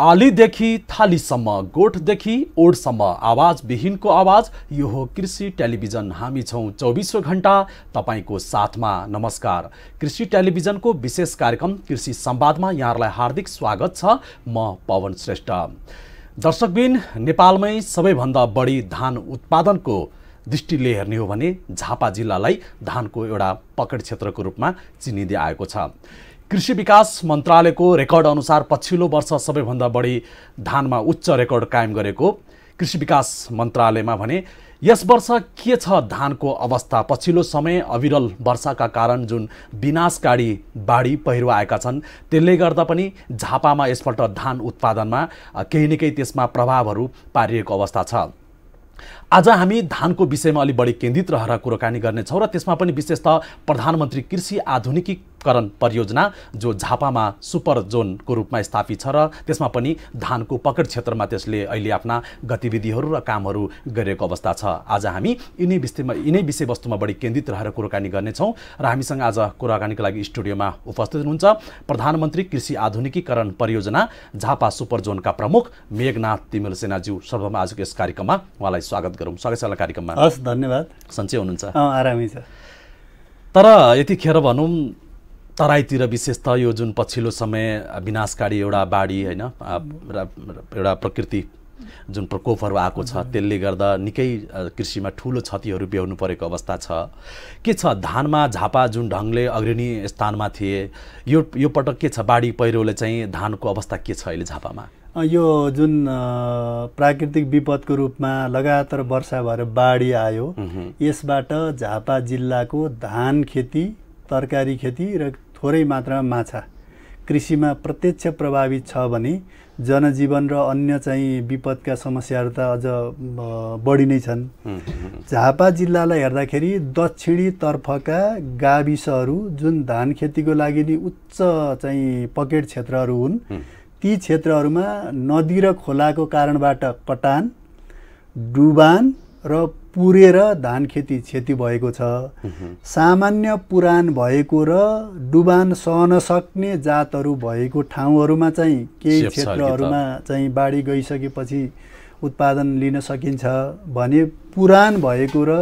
आलीदेखि थालीसम्म गोठदेखि ओडसम्म आवाजविहीनको आवाज यो हो कृषि टेलिभिजन हामी छौँ चौबिसौँ घन्टा तपाईँको साथमा नमस्कार कृषि टेलिभिजनको विशेष कार्यक्रम कृषि सम्वादमा यहाँहरूलाई हार्दिक स्वागत छ म पवन श्रेष्ठ दर्शकबिन नेपालमै सबैभन्दा बढी धान उत्पादनको दृष्टिले हेर्ने हो भने झापा जिल्लालाई धानको एउटा पकड क्षेत्रको रूपमा चिनिँदै आएको छ कृषि विकास मन्त्रालयको रेकर्ड अनुसार पछिल्लो वर्ष सबैभन्दा बढी धानमा उच्च रेकर्ड कायम गरेको कृषि विकास मन्त्रालयमा भने यस वर्ष के छ धानको अवस्था पछिल्लो समय अविरल वर्षाका कारण जुन विनाशकारी बाढी पहिरो आएका छन् त्यसले गर्दा पनि झापामा यसपल्ट धान उत्पादनमा केही न केही त्यसमा प्रभावहरू पारिएको अवस्था छ आज हामी धानको विषयमा अलिक बढी केन्द्रित रहेर कुराकानी गर्नेछौँ र त्यसमा पनि विशेषतः प्रधानमन्त्री कृषि आधुनिकीकरण परियोजना जो झापामा सुपर जोनको रूपमा स्थापित छ र त्यसमा पनि धानको पकड क्षेत्रमा त्यसले अहिले आफ्ना गतिविधिहरू र कामहरू गरिएको अवस्था छ आज हामी यिनै विषयमा यिनै विषयवस्तुमा बढी केन्द्रित रहेर कुराकानी गर्नेछौँ र हामीसँग आज कुराकानीको लागि स्टुडियोमा उपस्थित हुनुहुन्छ प्रधानमन्त्री कृषि आधुनिकीकरण परियोजना झापा सुपर जोनका प्रमुख मेघनाथ तिमिल सेनाज्यू सर्वमा आजको यस कार्यक्रममा उहाँलाई स्वागत गरौँ सकेसला कार्यक्रममा हस् धन्यवाद सन्चै हुनुहुन्छ आरामै छ तर यतिखेर भनौँ तराईतिर विशेष त यो जुन पछिल्लो समय विनाशकारी एउटा बाढी होइन एउटा प्रकृति जुन प्रकोपहरू आएको छ त्यसले गर्दा निकै कृषिमा ठुलो क्षतिहरू ब्याउनु परेको अवस्था छ के छ धानमा झापा जुन ढङ्गले अग्रणी स्थानमा थिए यो यो पटक के छ बाढी पहिरोले चाहिँ धानको अवस्था के छ अहिले झापामा यो जुन प्राकृतिक विपदको रूपमा लगातार वर्षा भएर बाढी आयो यसबाट झापा जिल्लाको धान खेती तरकारी खेती र थोरै मात्रामा माछा कृषिमा प्रत्यक्ष प्रभावित छ भने जनजीवन र अन्य चाहिँ विपदका समस्याहरू त अझ बढी नै छन् झापा जिल्लालाई हेर्दाखेरि दक्षिणीतर्फका गाविसहरू जुन धान खेतीको लागि नि उच्च चाहिँ पकेट क्षेत्रहरू हुन् ती क्षेत्रहरूमा नदी र खोलाको कारणबाट कटान डुबान र पुरेर धान खेती क्षति भएको छ सामान्य पुराण भएको र डुबान सहन सक्ने जातहरू भएको ठाउँहरूमा चाहिँ केही क्षेत्रहरूमा चाहिँ बाढी गइसकेपछि उत्पादन लिन सकिन्छ भने पुराण भएको र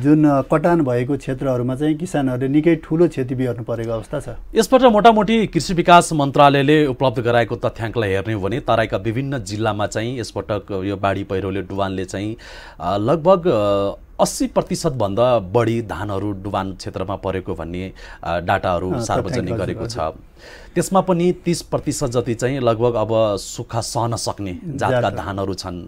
जुन कटान भएको क्षेत्रहरूमा चाहिँ किसानहरूले निकै ठुलो क्षति बिहोर्नु परेको अवस्था छ यसपल्ट मोटामोटी कृषि विकास मन्त्रालयले उपलब्ध गराएको तथ्याङ्कलाई हेर्ने हो भने तराईका विभिन्न जिल्लामा चाहिँ यसपटक यो बाढी पहिरोले डुवानले चाहिँ लगभग अस्सी प्रतिशतभन्दा बढी धानहरू डुबान क्षेत्रमा परेको भन्ने डाटाहरू सार्वजनिक गरेको छ त्यसमा पनि तिस प्रतिशत जति चाहिँ लगभग अब सुक्खा सहन सक्ने जातका धानहरू छन्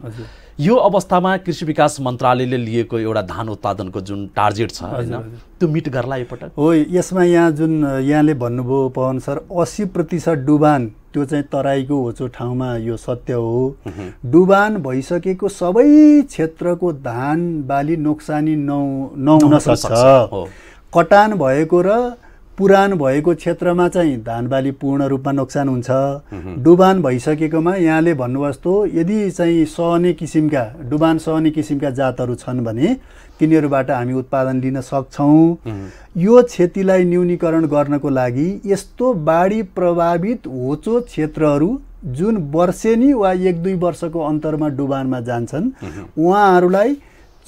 यो अवस्थामा कृषि विकास मन्त्रालयले लिएको एउटा धान उत्पादनको जुन टार्गेट छ होइन त्यो मिट गर्ला एकपटक हो यसमा यहाँ जुन यहाँले भन्नुभयो पवन सर अस्सी प्रतिशत डुबान त्यो चाहिँ तराईको होचो ठाउँमा यो सत्य हो डुबान भइसकेको सबै क्षेत्रको धान बाली नोक्सानी नहुन सक्छ कटान भएको र पुरान भएको क्षेत्रमा चाहिँ धान बाली पूर्ण रूपमा नोक्सान हुन्छ डुबान भइसकेकोमा यहाँले जस्तो यदि चाहिँ सहने किसिमका डुबान सहने किसिमका जातहरू छन् भने तिनीहरूबाट हामी उत्पादन लिन सक्छौँ यो क्षतिलाई न्यूनीकरण गर्नको लागि यस्तो बाढी प्रभावित होचो क्षेत्रहरू जुन वर्षेनी वा एक दुई वर्षको अन्तरमा डुबानमा जान्छन् उहाँहरूलाई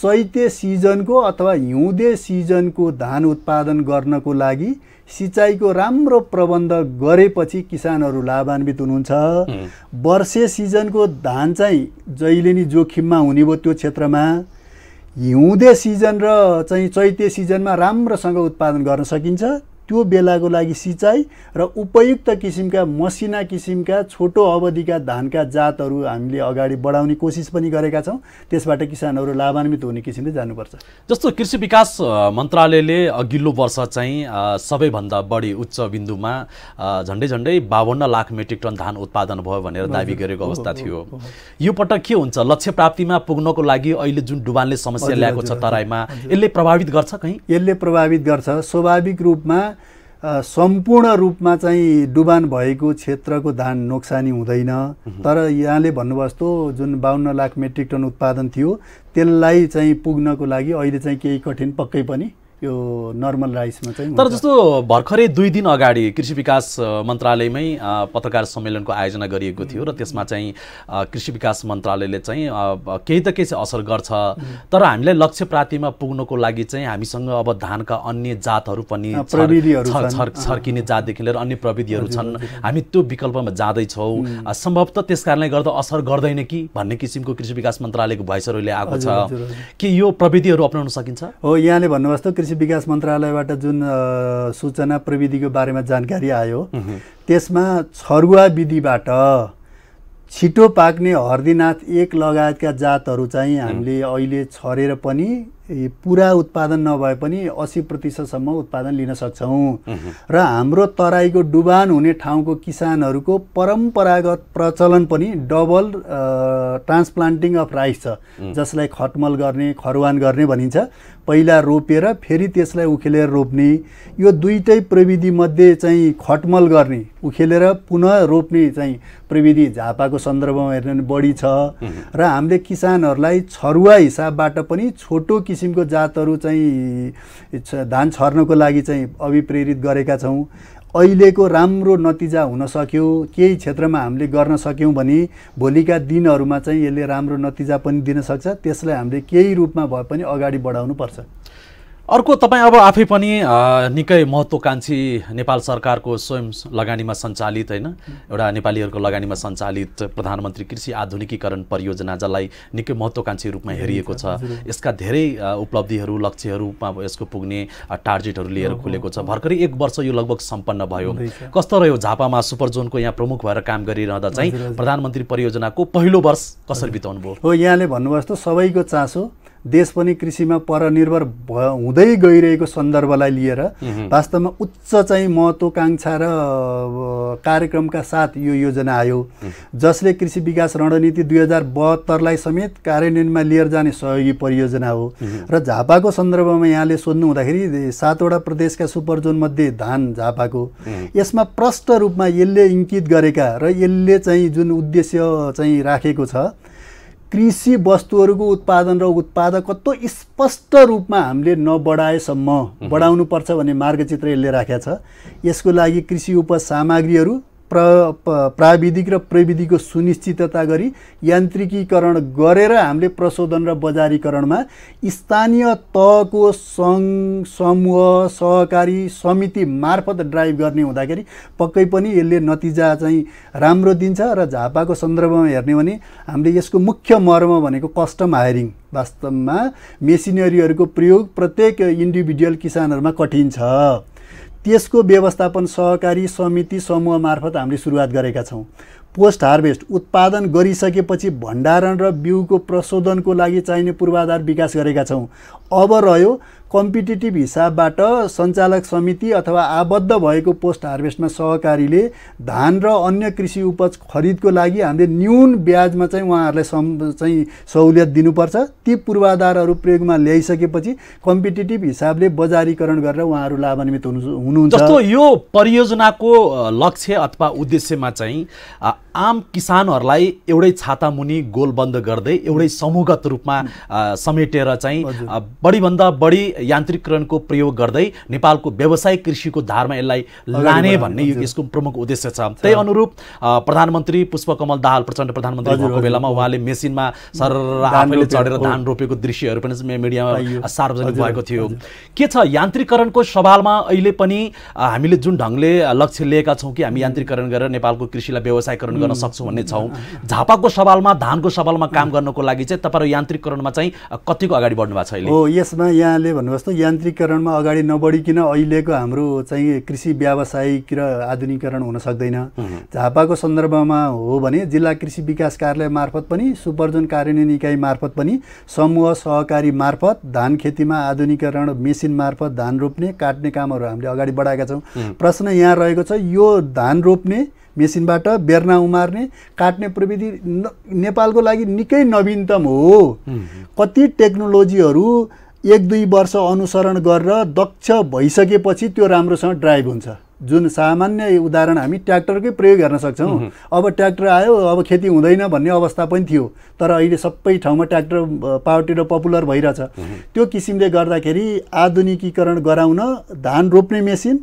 चैते सिजनको अथवा हिउँदे सिजनको धान उत्पादन गर्नको लागि सिँचाइको राम्रो प्रबन्ध गरेपछि किसानहरू लाभान्वित हुनुहुन्छ वर्षे सिजनको धान चाहिँ जहिले नि जोखिममा हुने भयो त्यो क्षेत्रमा हिउँदे सिजन र चाहिँ चैते सिजनमा राम्रोसँग उत्पादन गर्न सकिन्छ त्यो बेलाको लागि सिँचाइ र उपयुक्त किसिमका मसिना किसिमका छोटो अवधिका धानका जातहरू हामीले अगाडि बढाउने कोसिस पनि गरेका छौँ त्यसबाट किसानहरू लाभान्वित हुने किसिमले जानुपर्छ जस्तो कृषि विकास मन्त्रालयले अघिल्लो वर्ष चाहिँ सबैभन्दा बढी उच्च बिन्दुमा झन्डै झन्डै बाहन्न लाख मेट्रिक टन धान उत्पादन भयो भनेर दावी गरेको अवस्था थियो यो पटक के हुन्छ लक्ष्य प्राप्तिमा पुग्नको लागि अहिले जुन डुबानले समस्या ल्याएको छ तराईमा यसले प्रभावित गर्छ कहीँ यसले प्रभावित गर्छ स्वाभाविक रूपमा सम्पूर्ण रूपमा चाहिँ डुबान भएको क्षेत्रको धान नोक्सानी हुँदैन तर यहाँले भन्नुभयो जस्तो जुन बाहन्न लाख मेट्रिक टन उत्पादन थियो त्यसलाई चाहिँ पुग्नको लागि अहिले चाहिँ केही कठिन पक्कै पनि यो नर्मल राइसमा चाहिँ तर जस्तो भर्खरै दुई दिन अगाडि कृषि विकास मन्त्रालयमै पत्रकार सम्मेलनको आयोजना गरिएको थियो र त्यसमा चाहिँ कृषि विकास मन्त्रालयले चाहिँ केही त केही असर गर्छ तर हामीलाई लक्ष्य प्राप्तिमा पुग्नको लागि चाहिँ हामीसँग अब धानका अन्य जातहरू पनि छर्किने जातदेखि लिएर अन्य प्रविधिहरू छन् हामी त्यो विकल्पमा जाँदैछौँ सम्भवतः त्यस कारणले गर्दा असर गर्दैन कि भन्ने किसिमको कृषि विकास मन्त्रालयको भोइसहरूले आएको छ कि यो प्रविधिहरू अप्नाउन सकिन्छ हो यहाँले भन्नुभयो कृषि विकास मन्त्रालयबाट जुन सूचना प्रविधिको बारेमा जानकारी आयो त्यसमा छरुवा विधिबाट छिटो पाक्ने हर्दीनाथ एक लगायतका जातहरू चाहिँ हामीले अहिले छरेर पनि पुरा उत्पादन नभए पनि असी प्रतिशतसम्म उत्पादन लिन सक्छौँ र हाम्रो तराईको डुबान हुने ठाउँको किसानहरूको परम्परागत प्रचलन पनि डबल ट्रान्सप्लान्टिङ अफ राइस छ जसलाई खटमल गर्ने खरुवान गर्ने भनिन्छ पहिला रोपेर फेरि त्यसलाई उखेलेर रोप्ने यो दुईटै प्रविधिमध्ये चाहिँ खटमल गर्ने उखेलेर पुनः रोप्ने चाहिँ प्रविधि झापाको सन्दर्भमा हेर्ने बढी छ र हामीले किसानहरूलाई छरुवा हिसाबबाट पनि छोटो किसिमको जातहरू चाहिँ धान छर्नको लागि चाहिँ अभिप्रेरित गरेका छौँ अहिलेको राम्रो नतिजा हुन सक्यो केही क्षेत्रमा हामीले गर्न सक्यौँ भने भोलिका दिनहरूमा चाहिँ यसले राम्रो नतिजा पनि दिन सक्छ त्यसलाई हामीले केही रूपमा भए पनि अगाडि बढाउनु पर्छ अर्को तपाईँ अब आफै पनि निकै महत्त्वकाङ्क्षी नेपाल सरकारको स्वयं लगानीमा सञ्चालित होइन एउटा नेपालीहरूको लगानीमा सञ्चालित प्रधानमन्त्री कृषि आधुनिकीकरण परियोजना जसलाई निकै महत्त्वकाङ्क्षी रूपमा हेरिएको छ यसका धेरै उपलब्धिहरू लक्ष्यहरूमा यसको पुग्ने टार्गेटहरू लिएर खुलेको छ भर्खरै एक वर्ष यो लगभग सम्पन्न भयो कस्तो रह्यो झापामा सुपर जोनको यहाँ प्रमुख भएर काम गरिरहँदा चाहिँ प्रधानमन्त्री परियोजनाको पहिलो वर्ष कसरी बिताउनु भयो हो यहाँले भन्नुभयो जस्तो सबैको चासो देश पनि कृषिमा परनिर्भर भ हुँदै गइरहेको सन्दर्भलाई लिएर वास्तवमा उच्च चाहिँ महत्त्वकाङ्क्षा र कार्यक्रमका साथ यो योजना आयो जसले कृषि विकास रणनीति दुई हजार बहत्तरलाई समेत कार्यान्वयनमा लिएर जाने सहयोगी परियोजना हो र झापाको सन्दर्भमा यहाँले सोध्नु हुँदाखेरि सातवटा प्रदेशका सुपर जोनमध्ये धान झापाको यसमा प्रष्ट रूपमा यसले इङ्कित गरेका र यसले चाहिँ जुन उद्देश्य चाहिँ राखेको छ कृषि वस्तुहरूको उत्पादन र उत्पादकत्व स्पष्ट रूपमा हामीले नबढाएसम्म बढाउनुपर्छ भन्ने मार्गचित्र यसले राखेको छ यसको लागि कृषि उपसामग्रीहरू प्र प्राविधिक र प्रविधिको सुनिश्चितता गरी यान्त्रिकीकरण गरेर हामीले प्रशोधन र बजारीकरणमा स्थानीय तहको सङ्घ समूह सहकारी समिति मार्फत ड्राइभ गर्ने हुँदाखेरि पक्कै पनि यसले नतिजा चाहिँ राम्रो दिन्छ र झापाको सन्दर्भमा हेर्ने भने हामीले यसको मुख्य मर्म भनेको कस्टम हायरिङ वास्तवमा मेसिनरीहरूको प्रयोग प्रत्येक इन्डिभिजुअल किसानहरूमा कठिन छ त्यसको व्यवस्थापन सहकारी समिति समूह मार्फत हामीले सुरुवात गरेका छौँ पोस्ट हार्भेस्ट उत्पादन गरिसकेपछि भण्डारण र बिउको प्रशोधनको लागि चाहिने पूर्वाधार विकास गरेका छौँ अब रह्यो कम्पिटेटिभ हिसाबबाट सञ्चालक समिति अथवा आबद्ध भएको पोस्ट हार्भेस्टमा सहकारीले धान र अन्य कृषि उपज खरिदको लागि हामीले न्यून ब्याजमा चाहिँ उहाँहरूलाई सम चाहिँ सहुलियत दिनुपर्छ ती पूर्वाधारहरू प्रयोगमा ल्याइसकेपछि कम्पिटेटिभ हिसाबले बजारीकरण गरेर उहाँहरू लाभान्वित हुनु हुनुहुन्छ जस्तो यो परियोजनाको लक्ष्य अथवा उद्देश्यमा चाहिँ आम किसानहरूलाई एउटै छातामुनि गोलबन्द गर्दै एउटै समूहगत रूपमा समेटेर चाहिँ बढीभन्दा बढी यान्त्रिकरणको प्रयोग गर्दै नेपालको व्यवसायिक कृषिको धारमा यसलाई लाने भन्ने यो यसको प्रमुख उद्देश्य छ त्यही अनुरूप प्रधानमन्त्री पुष्पकमल दाहाल प्रचण्ड प्रधानमन्त्रीको बेलामा उहाँले मेसिनमा सर आफैले चढेर धान रोपेको दृश्यहरू पनि मिडियामा सार्वजनिक भएको थियो के छ यान्त्रिकरणको सवालमा अहिले पनि हामीले जुन ढङ्गले लक्ष्य लिएका छौँ कि हामी यान्त्रिकरण गरेर नेपालको कृषिलाई व्यवसायकरण गर्न सक्छौँ भन्ने छौँ झापाको सवालमा धानको सवालमा काम गर्नको लागि चाहिँ तपाईँहरू यान्त्रिकरणमा चाहिँ कतिको अगाडि बढ्नु भएको छ अहिले हो यसमा यहाँले भन्नुहोस् त यान्त्रिकरणमा अगाडि नबढिकन अहिलेको हाम्रो चाहिँ कृषि व्यावसायिक र आधुनिकरण हुन सक्दैन झापाको सन्दर्भमा हो भने जिल्ला कृषि विकास कार्यालय मार्फत पनि सुपर्जन कार्यान्वयन इकाइ मार्फत पनि समूह सहकारी मार्फत धान खेतीमा आधुनिकरण मेसिन मार्फत धान रोप्ने काट्ने कामहरू हामीले अगाडि बढाएका छौँ प्रश्न यहाँ रहेको छ यो धान रोप्ने मेसिनबाट बेर्ना उमार्ने काट्ने प्रविधि नेपालको लागि निकै नवीनतम हो कति टेक्नोलोजीहरू एक दुई वर्ष अनुसरण गरेर दक्ष भइसकेपछि त्यो राम्रोसँग ड्राइभ हुन्छ जुन सामान्य उदाहरण हामी ट्र्याक्टरकै प्रयोग हेर्न सक्छौँ अब ट्र्याक्टर आयो अब खेती हुँदैन भन्ने अवस्था पनि थियो तर अहिले सबै ठाउँमा ट्र्याक्टर टिलर पपुलर भइरहेछ त्यो किसिमले गर्दाखेरि आधुनिकीकरण गराउन धान रोप्ने मेसिन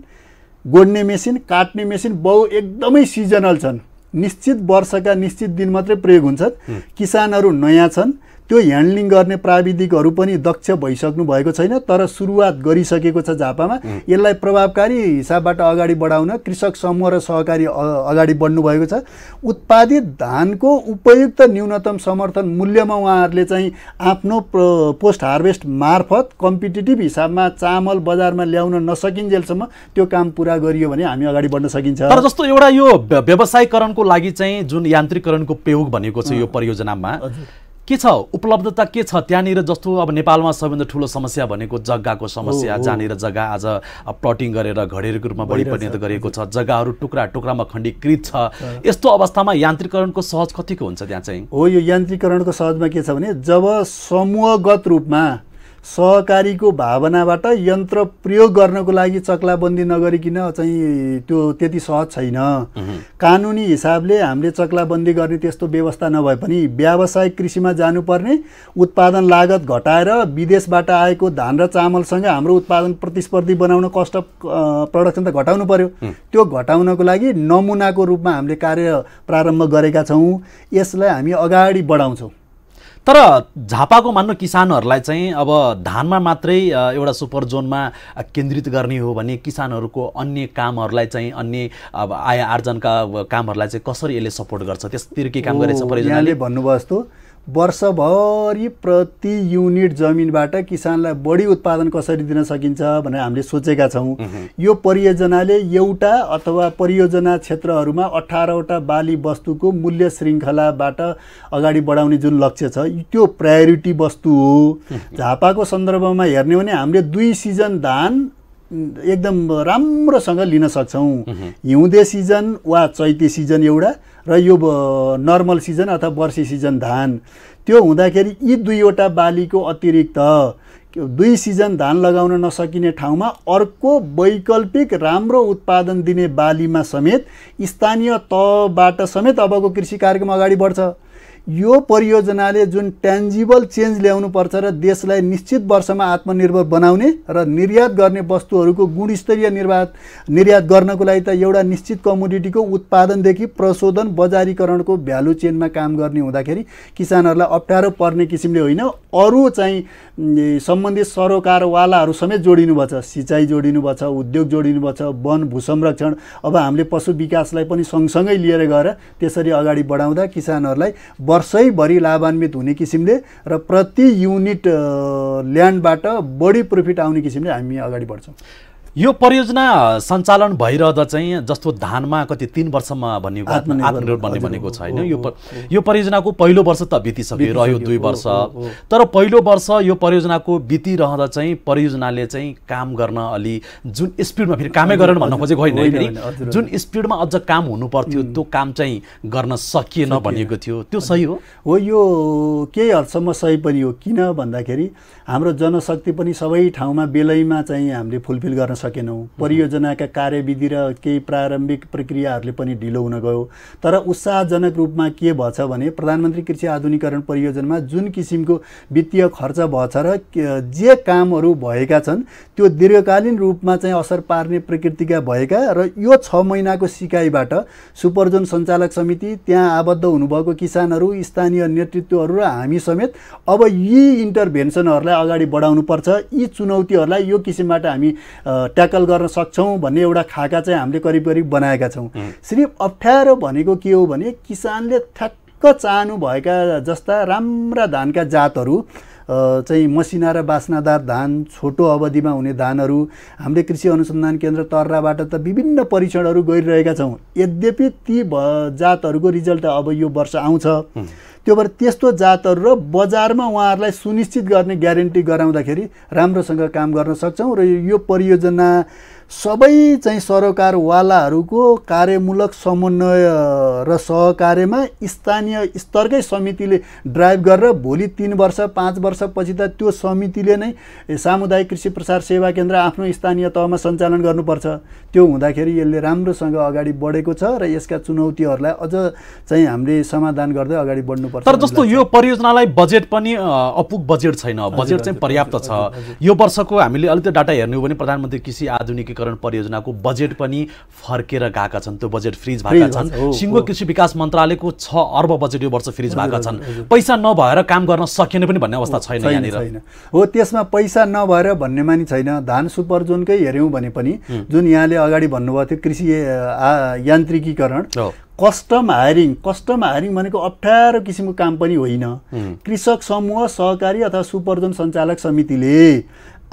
गोड्ने मेसिन काट्ने मेसिन बहु एकदमै सिजनल छन् निश्चित वर्षका निश्चित दिन मात्रै प्रयोग हुन्छन् किसानहरू नयाँ छन् त्यो ह्यान्डलिङ गर्ने प्राविधिकहरू पनि दक्ष भइसक्नु भएको छैन तर सुरुवात गरिसकेको छ झापामा यसलाई प्रभावकारी हिसाबबाट अगाडि बढाउन कृषक समूह र सहकारी अगाडि बढ्नुभएको छ उत्पादित धानको उपयुक्त न्यूनतम समर्थन मूल्यमा उहाँहरूले चाहिँ आफ्नो पोस्ट हार्भेस्ट मार्फत कम्पिटेटिभ हिसाबमा चामल बजारमा ल्याउन नसकिन्जेलसम्म त्यो काम पुरा गरियो भने हामी अगाडि बढ्न सकिन्छ तर जस्तो एउटा यो व्यवसायीकरणको लागि चाहिँ जुन यान्त्रिकरणको प्रयोग भनेको छ यो परियोजनामा के छ उपलब्धता के छ त्यहाँनिर जस्तो अब नेपालमा सबैभन्दा ठुलो समस्या भनेको जग्गाको समस्या जहाँनिर जग्गा आज प्लटिङ गरेर घडेरको रूपमा बढी परिणत गरिएको छ जग्गाहरू टुक्रा टुक्रामा खण्डीकृत छ यस्तो अवस्थामा यान्त्रिकरणको सहज कतिको हुन्छ त्यहाँ चाहिँ हो यो यान्त्रिकरणको सहजमा के छ भने जब समूहगत रूपमा सहकारीको भावनाबाट यन्त्र प्रयोग गर्नको लागि चक्लाबन्दी नगरिकन चाहिँ त्यो त्यति सहज छैन कानुनी हिसाबले हामीले चक्लाबन्दी गर्ने त्यस्तो व्यवस्था नभए पनि व्यावसायिक कृषिमा जानुपर्ने उत्पादन लागत घटाएर विदेशबाट आएको धान र चामलसँग हाम्रो उत्पादन प्रतिस्पर्धी बनाउन कष्ट अफ प्रडक्सन त घटाउनु पर्यो त्यो घटाउनको लागि नमुनाको रूपमा हामीले कार्य प्रारम्भ गरेका छौँ यसलाई हामी अगाडि बढाउँछौँ तर झापाको मान्नु किसानहरूलाई चाहिँ अब धानमा मात्रै एउटा सुपर जोनमा केन्द्रित गर्ने हो भने किसानहरूको अन्य कामहरूलाई चाहिँ अन्य अब आय आर्जनका कामहरूलाई चाहिँ कसरी यसले सपोर्ट गर्छ त्यसतिर के काम गरेछ परियोजनाले भन्नुभयो जस्तो वर्षभरि प्रति युनिट जमिनबाट किसानलाई बढी उत्पादन कसरी दिन सकिन्छ भनेर हामीले सोचेका छौँ यो परियोजनाले एउटा अथवा परियोजना क्षेत्रहरूमा अठारवटा बाली वस्तुको मूल्य श्रृङ्खलाबाट अगाडि बढाउने जुन लक्ष्य छ त्यो प्रायोरिटी वस्तु हो झापाको सन्दर्भमा हेर्ने हो भने हामीले दुई सिजन धान एकदम राम्रोसँग लिन सक्छौँ हिउँदे सिजन वा चैते सिजन एउटा र यो नर्मल सिजन अथवा वर्षी सिजन धान त्यो हुँदाखेरि यी दुईवटा बालीको अतिरिक्त दुई सिजन धान लगाउन नसकिने ठाउँमा अर्को वैकल्पिक राम्रो उत्पादन दिने बालीमा समेत स्थानीय तहबाट समेत अबको कृषि कार्यक्रम अगाडि बढ्छ यो परियोजनाले जुन ट्यान्जिबल चेन्ज ल्याउनुपर्छ र देशलाई निश्चित वर्षमा आत्मनिर्भर बनाउने र निर्यात गर्ने वस्तुहरूको गुणस्तरीय निर्वात निर्यात गर्नको लागि त एउटा निश्चित कमोडिटीको उत्पादनदेखि प्रशोधन बजारीकरणको भ्यालु चेनमा काम गर्ने हुँदाखेरि किसानहरूलाई अप्ठ्यारो पर्ने किसिमले होइन अरू चाहिँ सम्बन्धित सरोकारवालाहरू समेत जोडिनुपर्छ सिँचाइ जोडिनुपर्छ उद्योग जोडिनुपर्छ वन भूसंरक्षण अब हामीले पशु विकासलाई पनि सँगसँगै लिएर गएर त्यसरी अगाडि बढाउँदा किसानहरूलाई वर्षैभरि लाभान्वित हुने किसिमले र प्रति युनिट ल्यान्डबाट बढी प्रफिट आउने किसिमले हामी अगाडि बढ्छौँ यो परियोजना सञ्चालन भइरहँदा चाहिँ जस्तो धानमा कति तिन वर्षमा भन्ने आत्मनिर्भर भन्ने भनेको होइन यो यो परियोजनाको पहिलो वर्ष त बितिसक्यो रह्यो दुई वर्ष तर पहिलो वर्ष यो परियोजनाको बितिरहँदा चाहिँ परियोजनाले चाहिँ काम गर्न अलि जुन स्पिडमा फेरि कामै गरेर भन्न खोजेको होइन जुन स्पिडमा अझ काम हुनु त्यो काम चाहिँ गर्न सकिएन भनेको थियो त्यो सही हो हो यो केही हदसम्म सही पनि हो किन भन्दाखेरि हाम्रो जनशक्ति पनि सबै ठाउँमा बेलैमा चाहिँ हामीले फुलफिल गर्न सकेनौँ परियोजनाका कार्यविधि र केही प्रारम्भिक प्रक्रियाहरूले पनि ढिलो हुन गयो तर उत्साहजनक रूपमा के भएछ भने प्रधानमन्त्री कृषि आधुनिकरण परियोजनामा जुन किसिमको वित्तीय खर्च भएछ र जे कामहरू भएका छन् त्यो दीर्घकालीन रूपमा चाहिँ असर पार्ने प्रकृतिका भएका र यो छ महिनाको सिकाइबाट सुपरजोन सञ्चालक समिति त्यहाँ आबद्ध हुनुभएको किसानहरू स्थानीय नेतृत्वहरू र हामी समेत अब यी इन्टरभेन्सनहरूलाई अगाडि बढाउनुपर्छ यी चुनौतीहरूलाई यो किसिमबाट हामी ट्याकल गर्न सक्छौँ भन्ने एउटा खाका चाहिँ हामीले करिब करिब बनाएका छौँ सिर्फ अप्ठ्यारो भनेको के हो भने किसानले ठ्याक्क भएका जस्ता राम्रा धानका जातहरू चाहिँ मसिना र बासनादार धान छोटो अवधिमा हुने धानहरू हामीले कृषि अनुसन्धान केन्द्र तर्राबाट त विभिन्न परीक्षणहरू गरिरहेका छौँ यद्यपि ती जातहरूको रिजल्ट अब यो वर्ष आउँछ त्यो भएर त्यस्तो जातहरू र बजारमा उहाँहरूलाई सुनिश्चित गर्ने ग्यारेन्टी गराउँदाखेरि राम्रोसँग काम गर्न सक्छौँ र यो परियोजना सबै चाहिँ सरोकारवालाहरूको कार्यमूलक समन्वय र सहकार्यमा स्थानीय स्तरकै समितिले ड्राइभ गरेर भोलि तिन वर्ष पाँच वर्षपछि त त्यो समितिले नै सामुदायिक कृषि प्रसार सेवा केन्द्र आफ्नो स्थानीय तहमा सञ्चालन गर्नुपर्छ त्यो हुँदाखेरि यसले राम्रोसँग अगाडि बढेको छ र यसका चुनौतीहरूलाई अझ चाहिँ हामीले समाधान गर्दै अगाडि बढ्नुपर्छ तर जस्तो यो परियोजनालाई बजेट पनि अपुग बजेट छैन बजेट चाहिँ पर्याप्त छ यो वर्षको हामीले अलिकति डाटा हेर्ने हो भने प्रधानमन्त्री कृषि आधुनिक एकीकरण परियोजनाको बजेट पनि फर्केर गएका छन् त्यो बजेट फ्रिज भएका छन् सिङ्गो कृषि विकास मन्त्रालयको छ अर्ब बजेट यो वर्ष फ्रिज भएका छन् पैसा नभएर काम गर्न सकिने पनि भन्ने अवस्था छैन यहाँनिर हो त्यसमा पैसा नभएर भन्ने मानि छैन धान सुपर जोनकै हेऱ्यौँ भने पनि जुन यहाँले अगाडि भन्नुभएको थियो कृषि यान्त्रिकीकरण कस्टम हायरिङ कस्टम हायरिङ भनेको अप्ठ्यारो किसिमको काम पनि होइन कृषक समूह सहकारी अथवा सुपरजन सञ्चालक समितिले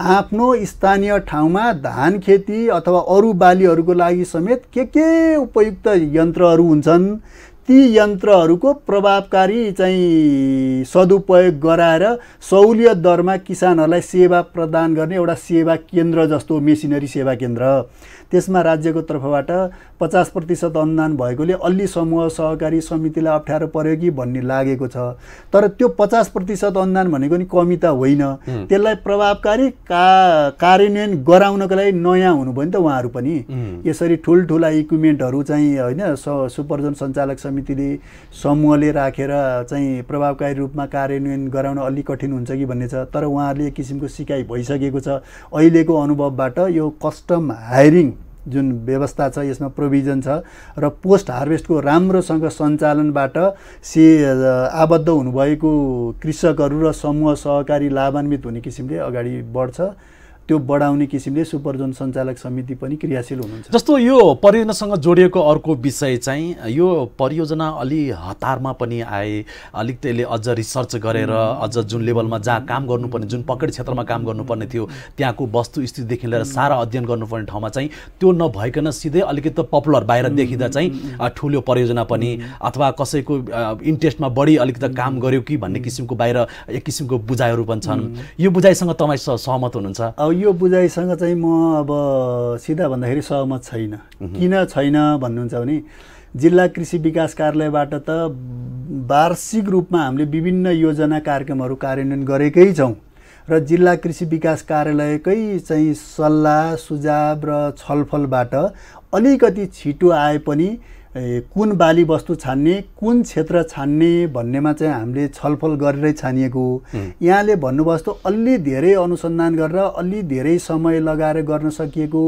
आफ्नो स्थानीय ठाउँमा धान खेती अथवा अरू बालीहरूको लागि समेत के के उपयुक्त यन्त्रहरू हुन्छन् ती यन्त्रहरूको प्रभावकारी चाहिँ सदुपयोग गराएर सहुलियत दरमा किसानहरूलाई सेवा प्रदान गर्ने एउटा सेवा केन्द्र जस्तो मेसिनरी सेवा केन्द्र त्यसमा राज्यको तर्फबाट पचास प्रतिशत अनुदान भएकोले अलि समूह सहकारी समितिलाई अप्ठ्यारो पऱ्यो कि भन्ने लागेको छ तर त्यो पचास प्रतिशत अनुदान भनेको नि कमी त होइन त्यसलाई प्रभावकारी का कार्यान्वयन गराउनको लागि नयाँ हुनुभयो नि त उहाँहरू पनि यसरी ठुल्ठुला इक्विपमेन्टहरू चाहिँ होइन स सुपरजन सञ्चालक समितिले समूहले राखेर चाहिँ प्रभावकारी रूपमा कार्यान्वयन गराउन अलिक कठिन हुन्छ कि भन्ने छ तर उहाँहरूले एक किसिमको सिकाइ भइसकेको छ अहिलेको अनुभवबाट यो कस्टम हायरिङ जुन व्यवस्था छ यसमा प्रोभिजन छ र पोस्ट हार्भेस्टको राम्रोसँग सञ्चालनबाट से आबद्ध हुनुभएको कृषकहरू र समूह सहकारी लाभान्वित हुने किसिमले अगाडि बढ्छ त्यो बढाउने किसिमले सुपर सुपरजोन सञ्चालक समिति पनि क्रियाशील हुनुहुन्छ जस्तो यो परियोजनासँग जोडिएको अर्को विषय चाहिँ यो परियोजना अलि हतारमा पनि आए अलिक त्यसले अझ रिसर्च गरेर अझ जुन लेभलमा जहाँ काम गर्नुपर्ने जुन पकेट क्षेत्रमा काम गर्नुपर्ने थियो त्यहाँको वस्तुस्थितिदेखि लिएर सारा अध्ययन गर्नुपर्ने ठाउँमा चाहिँ त्यो नभइकन सिधै अलिकति पपुलर बाहिर देखिँदा चाहिँ ठुलो परियोजना पनि अथवा कसैको इन्ट्रेस्टमा बढी अलिकति काम गऱ्यो कि भन्ने किसिमको बाहिर एक किसिमको बुझाइहरू पनि छन् यो बुझाइसँग तपाईँ सहमत हुनुहुन्छ यो बुझाइसँग चाहिँ म अब सिधा भन्दाखेरि सहमत छैन किन छैन भन्नुहुन्छ भने जिल्ला कृषि विकास कार्यालयबाट त वार्षिक रूपमा हामीले विभिन्न योजना कार्यक्रमहरू कार्यान्वयन गरेकै छौँ र जिल्ला कृषि विकास कार्यालयकै चाहिँ सल्लाह सुझाव र छलफलबाट अलिकति छिटो आए पनि कुन बाली वस्तु छान्ने कुन क्षेत्र छान्ने भन्नेमा चाहिँ हामीले छलफल गरेरै छानिएको यहाँले भन्नुभयो जस्तो अलि धेरै अनुसन्धान गरेर अलि धेरै समय लगाएर गर्न सकिएको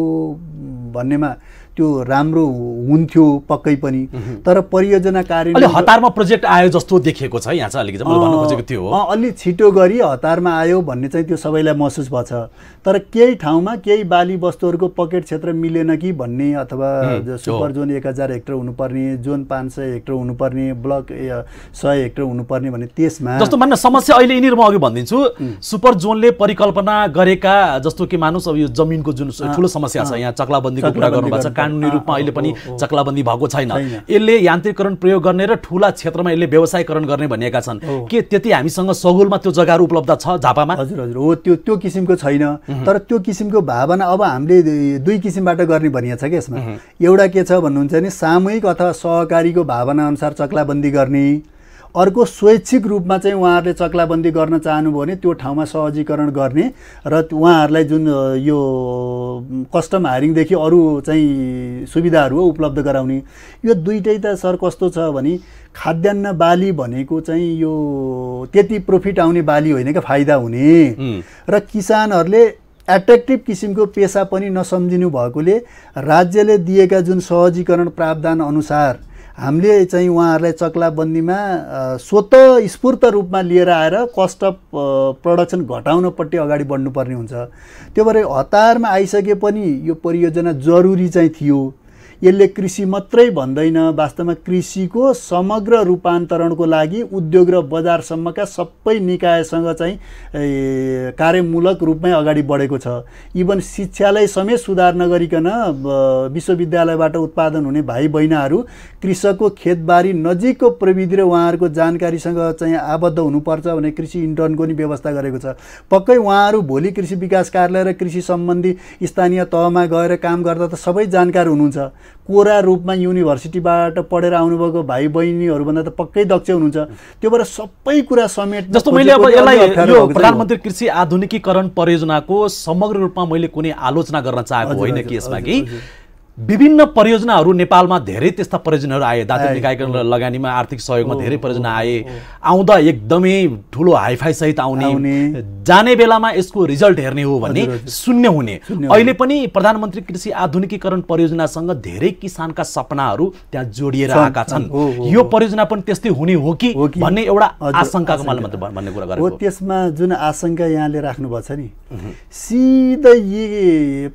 भन्नेमा त्यो राम्रो हुन्थ्यो पक्कै पनि तर परियोजना कार्य हतारमा प्रोजेक्ट आयो जस्तो देखिएको छ यहाँ चाहिँ अलिकति भन्नु खोजेको त्यो हो अलि छिटो गरी हतारमा आयो भन्ने चाहिँ त्यो सबैलाई महसुस भएको तर केही ठाउँमा केही बाली वस्तुहरूको पकेट क्षेत्र मिलेन कि भन्ने अथवा सुपर जोन एक हजार हेक्टर हुनुपर्ने जोन पाँच सय हेक्टर हुनुपर्ने ब्लक सय हेक्टर हुनुपर्ने भन्ने त्यसमा जस्तो मान्न समस्या अहिले यिनीहरू म अघि भनिदिन्छु सुपर जोनले परिकल्पना गरेका जस्तो कि मानुस अब यो जमिनको जुन ठुलो समस्या छ यहाँ चक्लाबन्दीको कुरा गर्नुभएको छ कानुनी रूपमा अहिले पनि चक्लाबन्दी भएको छैन यसले यान्त्रिकरण प्रयोग गर्ने र ठुला क्षेत्रमा यसले व्यवसायकरण गर्ने भनिएका छन् के त्यति हामीसँग सहुलमा त्यो जग्गाहरू उपलब्ध छ झापामा हजुर हजुर हो त्यो त्यो किसिमको छैन तर त्यो किसिमको भावना अब हामीले दुई किसिमबाट गर्ने भनिएको छ कि यसमा एउटा के छ भन्नुहुन्छ भने सामूहिक अथवा सहकारीको भावना अनुसार चक्लाबन्दी गर्ने अर्को स्वैच्छिक रूपमा चाहिँ उहाँहरूले चक्लाबन्दी गर्न चाहनुभयो भने त्यो ठाउँमा सहजीकरण गर्ने र उहाँहरूलाई जुन यो कस्टम हायरिङदेखि अरू चाहिँ सुविधाहरू उपलब्ध गराउने यो दुइटै त सर कस्तो छ भने खाद्यान्न बाली भनेको चाहिँ यो त्यति प्रफिट आउने बाली होइन क्या फाइदा हुने र किसानहरूले एट्र्याक्टिभ किसिमको पेसा पनि नसम्झिनु भएकोले राज्यले दिएका जुन सहजीकरण प्रावधान अनुसार हामीले चाहिँ उहाँहरूलाई चक्लाबन्दीमा स्वत स्फूर्त रूपमा लिएर आएर कस्ट अफ प्रडक्सन घटाउनपट्टि अगाडि बढ्नुपर्ने हुन्छ त्यो भएर हतारमा आइसके पनि यो परियोजना जरुरी चाहिँ थियो यसले कृषि मात्रै भन्दैन वास्तवमा कृषिको समग्र रूपान्तरणको लागि उद्योग र बजारसम्मका सबै निकायसँग चाहिँ कार्यमूलक रूपमै अगाडि बढेको छ इभन शिक्षालाई समेत सुधार नगरिकन विश्वविद्यालयबाट उत्पादन हुने भाइ बहिनीहरू कृषकको खेतबारी नजिकको प्रविधि र उहाँहरूको जानकारीसँग चाहिँ आबद्ध हुनुपर्छ भने कृषि इन्टर्नको नि व्यवस्था गरेको छ पक्कै उहाँहरू भोलि कृषि विकास कार्यालय र कृषि सम्बन्धी स्थानीय तहमा गएर काम गर्दा त सबै जानकार हुनुहुन्छ कोरा रूपमा युनिभर्सिटीबाट पढेर आउनुभएको भाइ बहिनीहरूभन्दा त पक्कै दक्ष हुनुहुन्छ त्यो भएर सबै कुरा समेट जस्तो मैले अब यसलाई यो प्रधानमन्त्री कृषि आधुनिकीकरण परियोजनाको समग्र रूपमा मैले कुनै आलोचना गर्न चाहेको होइन कि यसमा कि विभिन्न परियोजनाहरू नेपालमा धेरै त्यस्ता परियोजनाहरू आए दार्जिलिङ निकायको लगानीमा आर्थिक सहयोगमा धेरै परियोजना आए आउँदा एकदमै ठुलो हाइफाई सहित आउने जाने बेलामा यसको रिजल्ट हेर्ने हो भने शून्य हुने अहिले पनि प्रधानमन्त्री कृषि आधुनिकीकरण परियोजनासँग धेरै किसानका सपनाहरू त्यहाँ जोडिएर आएका छन् यो परियोजना पनि त्यस्तै हुने हो कि भन्ने एउटा आशंकाको मैले भन्ने कुरा गरेको त्यसमा जुन आशंका यहाँले राख्नु भएको छ नि सिधै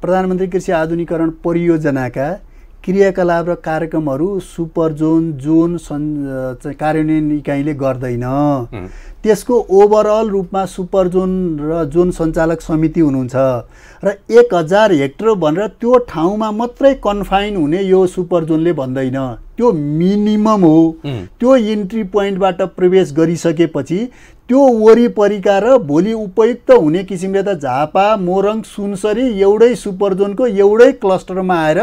प्रधानमन्त्री कृषि आधुनिकरण परियोजना योजनाका क्रियाकलाप र कार्यक्रमहरू सुपर जोन जोन सन् कार्यान्वयन निकायले गर्दैन त्यसको ओभरअल रूपमा सुपर जोन र जोन सञ्चालक समिति हुनुहुन्छ र एक हजार हेक्टर भनेर त्यो ठाउँमा मात्रै कन्फाइन हुने यो सुपर जोनले भन्दैन त्यो मिनिमम हो त्यो इन्ट्री पोइन्टबाट प्रवेश गरिसकेपछि त्यो वरिपरिका र भोलि उपयुक्त हुने किसिमले त झापा मोरङ सुनसरी एउटै जोनको एउटै क्लस्टरमा आएर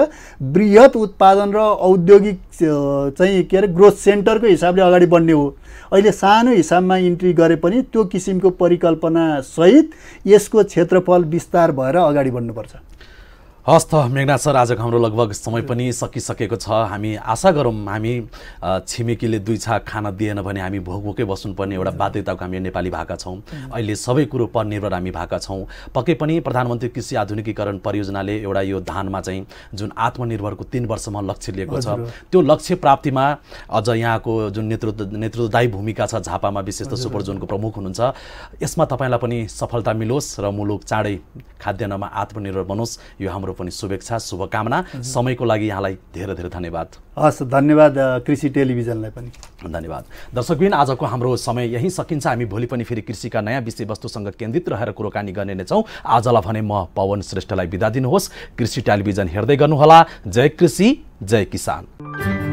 वृहत उत्पादन र औद्योगिक चाहिँ के अरे ग्रोथ सेन्टरको हिसाबले अगाडि बढ्ने हो अहिले सानो हिसाबमा इन्ट्री गरे पनि त्यो किसिमको परिकल्पनासहित यसको क्षेत्रफल विस्तार भएर अगाडि बढ्नुपर्छ हस्त मेघनाथ सर आजको हाम्रो लगभग समय पनि सकिसकेको छ हामी आशा गरौँ हामी छिमेकीले दुई छाक खाना दिएन भने हामी भोक भोकै बस्नुपर्ने एउटा बाध्यताको हामी नेपाली भएका छौँ अहिले सबै कुरो निर्भर हामी भएका छौँ पक्कै पनि प्रधानमन्त्री कृषि आधुनिकीकरण परियोजनाले एउटा यो धानमा चाहिँ जुन आत्मनिर्भरको तिन वर्षमा लक्ष्य लिएको छ त्यो लक्ष्य प्राप्तिमा अझ यहाँको जुन नेतृत्व नेतृत्वदायी भूमिका छ झापामा विशेष त सुपर जोनको प्रमुख हुनुहुन्छ यसमा तपाईँलाई पनि सफलता मिलोस् र मुलुक चाँडै खाद्यान्नमा आत्मनिर्भर बनोस् यो हाम्रो पनि शुभेच्छा शुभकामना समयको लागि यहाँलाई धेरै धेरै धन्यवाद हस् धन्यवाद कृषि टेलिभिजनलाई पनि धन्यवाद दर्शकबिन आजको हाम्रो समय यहीँ सकिन्छ हामी भोलि पनि फेरि कृषिका नयाँ विषयवस्तुसँग केन्द्रित रहेर कुराकानी गर्ने नै छौँ आजलाई भने म पवन श्रेष्ठलाई बिदा दिनुहोस् कृषि टेलिभिजन हेर्दै गर्नुहोला जय कृषि जय किसान